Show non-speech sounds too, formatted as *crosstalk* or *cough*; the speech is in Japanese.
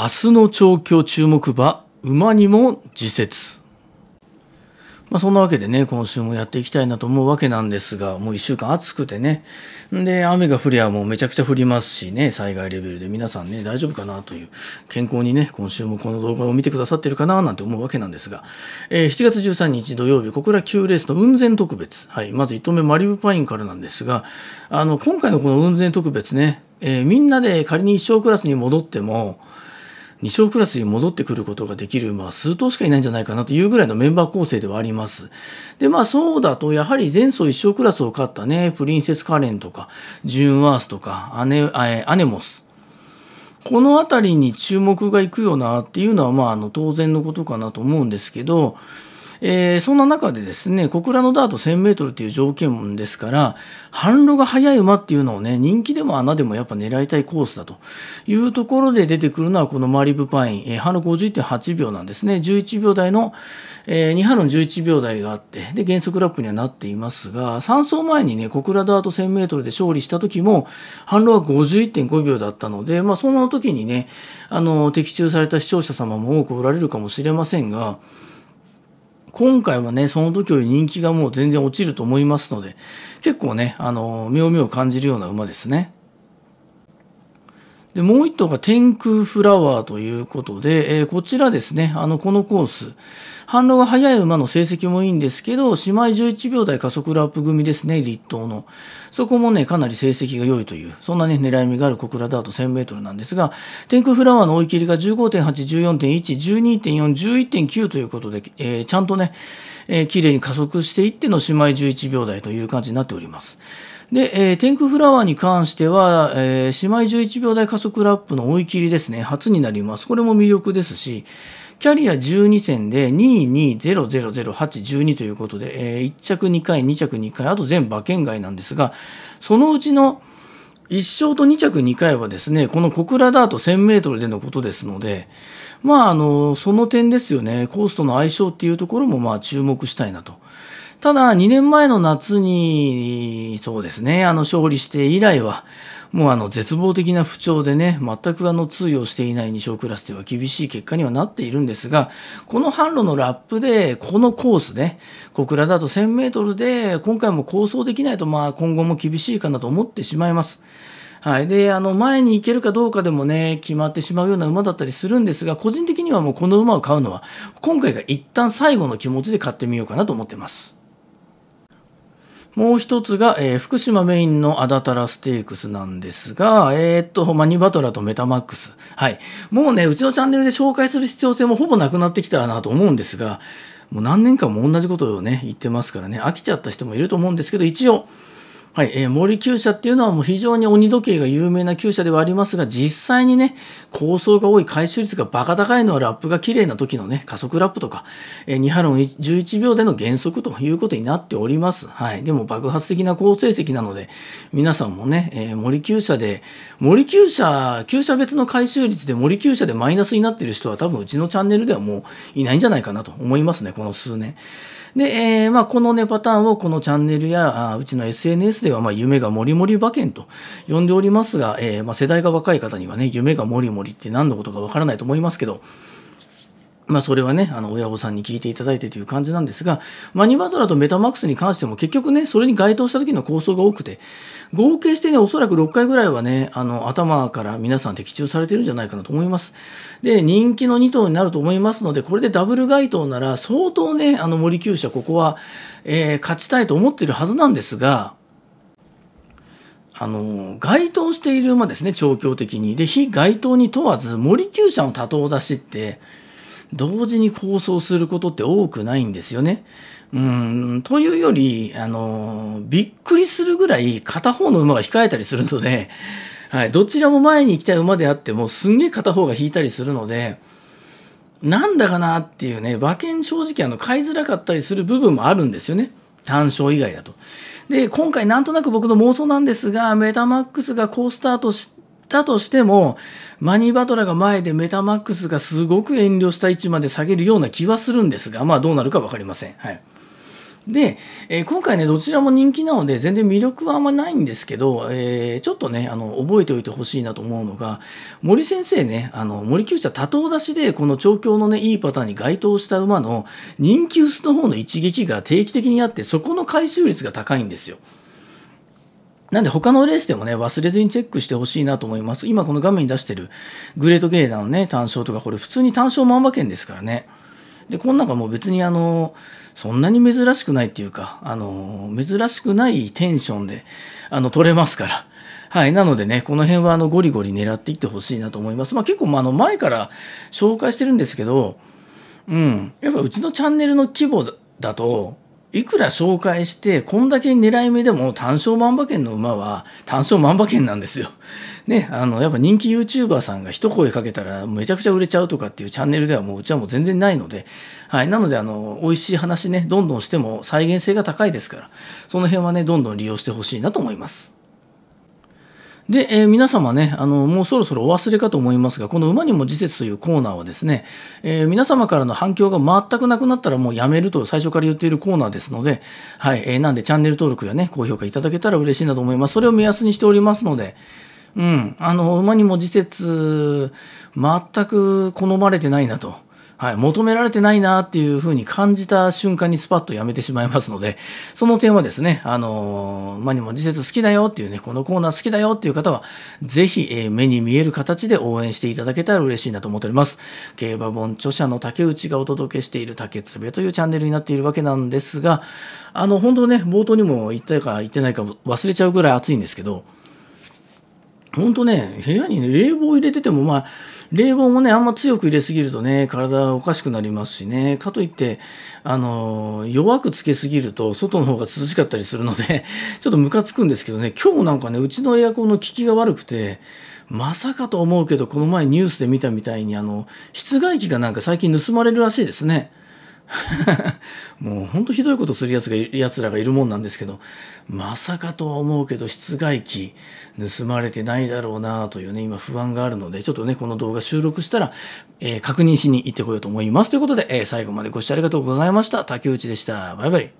明日の調教注目馬、馬にも自説。まあ、そんなわけでね、今週もやっていきたいなと思うわけなんですが、もう1週間暑くてね。で、雨が降りゃもうめちゃくちゃ降りますしね、災害レベルで皆さんね、大丈夫かなという、健康にね、今週もこの動画を見てくださってるかななんて思うわけなんですが、えー、7月13日土曜日、小倉9レースの雲仙特別。はい、まず1投目マリブパインからなんですが、あの、今回のこの雲仙特別ね、えー、みんなで仮に一生クラスに戻っても、2勝クラスに戻ってくることができる、まあ、数頭しかいないんじゃないかなというぐらいのメンバー構成ではあります。で、まあ、そうだと、やはり前走1勝クラスを勝ったね、プリンセス・カレンとか、ジューン・ワースとか、アネアネモス。この辺りに注目がいくよなっていうのは、まあ、あの当然のことかなと思うんですけど、えー、そんな中でですね、小倉のダート1000メートルという条件ですから、反路が速い馬っていうのをね、人気でも穴でもやっぱ狙いたいコースだというところで出てくるのは、このマリブパイン、えー、ハの51.8秒なんですね。11秒台の、えー、2波の11秒台があって、で、減速ラップにはなっていますが、3走前にね、小倉ダート1000メートルで勝利した時も、反路は51.5秒だったので、まあ、その時にね、あの、的中された視聴者様も多くおられるかもしれませんが、今回はね、その時より人気がもう全然落ちると思いますので、結構ね、あの、妙味を感じるような馬ですね。でもう1頭が天空フラワーということで、えー、こちらですね、あの、このコース、反応が速い馬の成績もいいんですけど、姉妹11秒台加速ラップ組ですね、立東の。そこもね、かなり成績が良いという、そんなね、狙い目がある小倉ダート1000メートルなんですが、天空フラワーの追い切りが15.8、14.1、12.4、11.9ということで、えー、ちゃんとね、えー、綺麗に加速していっての姉妹11秒台という感じになっております。で、えー、天空フラワーに関しては、えー、姉妹11秒台加速ラップの追い切りですね、初になります。これも魅力ですし、キャリア12戦で2200812ということで、えー、1着2回、2着2回、あと全馬券外なんですが、そのうちの1勝と2着2回はですね、この小倉ダート1000メートルでのことですので、まあ、あの、その点ですよね、コースとの相性っていうところも、まあ、注目したいなと。ただ、2年前の夏に、そうですね、あの、勝利して以来は、もうあの、絶望的な不調でね、全くあの、通用していない2勝クラスでは厳しい結果にはなっているんですが、この販路のラップで、このコースね、小倉だと1000メートルで、今回も構想できないと、まあ、今後も厳しいかなと思ってしまいます。はい、であの前に行けるかどうかでもね決まってしまうような馬だったりするんですが個人的にはもうこの馬を買うのは今回が一旦最後の気持ちで買ってみようかなと思ってます。もう一つが、えー、福島メインのアダタラステークスなんですが、えー、っと、マニバトラとメタマックス。はい。もうね、うちのチャンネルで紹介する必要性もほぼなくなってきたなと思うんですが、もう何年間も同じことをね、言ってますからね、飽きちゃった人もいると思うんですけど、一応、はい、えー、森厩舎っていうのはもう非常に鬼時計が有名な厩舎ではありますが、実際にね、構想が多い回収率がバカ高いのはラップが綺麗な時のね、加速ラップとか、えー、2波論11秒での減速ということになっております。はい。でも爆発的な好成績なので、皆さんもね、えー、森厩舎で、森厩舎、厩舎別の回収率で森厩舎でマイナスになってる人は多分うちのチャンネルではもういないんじゃないかなと思いますね、この数年。で、えー、まあ、このね、パターンをこのチャンネルや、あうちの SNS では、まあ、夢がもりもり馬券と呼んでおりますが、えー、まあ、世代が若い方にはね、夢がもりもりって何のことかわからないと思いますけど、まあ、それはね、あの、親御さんに聞いていただいてという感じなんですが、マニバトラとメタマックスに関しても結局ね、それに該当した時の構想が多くて、合計してね、おそらく6回ぐらいはね、あの、頭から皆さん的中されてるんじゃないかなと思います。で、人気の2頭になると思いますので、これでダブル該当なら、相当ね、あの、森厩舎、ここは、えー、勝ちたいと思ってるはずなんですが、あの、該当している馬ですね、調教的に。で、非該当に問わず、森厩舎の多頭出しって、同時に構想することって多くないんですよね。うんというよりあのびっくりするぐらい片方の馬が控えたりするので、*laughs* はい、どちらも前に行きたい馬であってもすんげえ片方が引いたりするので。なんだかなっていうね、馬券正直あの買いづらかったりする部分もあるんですよね。単勝以外だと。で、今回なんとなく僕の妄想なんですが、メタマックスが好スタートしたとしても、マニー・バトラが前でメタマックスがすごく遠慮した位置まで下げるような気はするんですが、まあどうなるか分かりません。はい。で、えー、今回ね、どちらも人気なので、全然魅力はあんまないんですけど、えー、ちょっとね、あの、覚えておいてほしいなと思うのが、森先生ね、あの、森球者多頭出しで、この調教のね、いいパターンに該当した馬の人気薄の方の一撃が定期的にあって、そこの回収率が高いんですよ。なんで他のレースでもね、忘れずにチェックしてほしいなと思います。今この画面に出してるグレートゲーダーのね、単勝とか、これ普通に単勝万馬券ですからね。で、こんなんかもう別にあの、そんなに珍しくないっていうか、あの、珍しくないテンションで、あの、取れますから。はい。なのでね、この辺はあの、ゴリゴリ狙っていってほしいなと思います。まあ結構、あの、前から紹介してるんですけど、うん。やっぱうちのチャンネルの規模だと、いくら紹介してこんだけ狙い目でも単勝万馬券の馬は単勝万馬券なんですよ。ね、あのやっぱ人気 YouTuber さんが一声かけたらめちゃくちゃ売れちゃうとかっていうチャンネルではもううちはもう全然ないので、はい、なのであの美味しい話ねどんどんしても再現性が高いですからその辺はねどんどん利用してほしいなと思います。で、えー、皆様ねあの、もうそろそろお忘れかと思いますが、この馬にも時節というコーナーはですね、えー、皆様からの反響が全くなくなったらもうやめると最初から言っているコーナーですので、はい、えー、なんでチャンネル登録やね、高評価いただけたら嬉しいなと思います。それを目安にしておりますので、うん、あの、馬にも時節、全く好まれてないなと。はい、求められてないなっていうふうに感じた瞬間にスパッとやめてしまいますので、その点はですね、あのー、にも時節好きだよっていうね、このコーナー好きだよっていう方は、ぜひ、えー、目に見える形で応援していただけたら嬉しいなと思っております。競馬本著者の竹内がお届けしている竹つべというチャンネルになっているわけなんですが、あの、本当ね、冒頭にも言ったか言ってないか忘れちゃうぐらい暑いんですけど、本当ね、部屋に、ね、冷房を入れてても、まあ、冷房もね、あんま強く入れすぎるとね、体おかしくなりますしね、かといって、あの、弱くつけすぎると、外の方が涼しかったりするので *laughs* ちょっとムカつくんですけどね、今日なんかね、うちのエアコンの効きが悪くて、まさかと思うけど、この前ニュースで見たみたいに、あの、室外機がなんか最近盗まれるらしいですね。*laughs* もうほんとひどいことするやつがやつらがいるもんなんですけどまさかとは思うけど室外機盗まれてないだろうなというね今不安があるのでちょっとねこの動画収録したら、えー、確認しに行ってこようと思いますということで、えー、最後までご視聴ありがとうございました竹内でしたバイバイ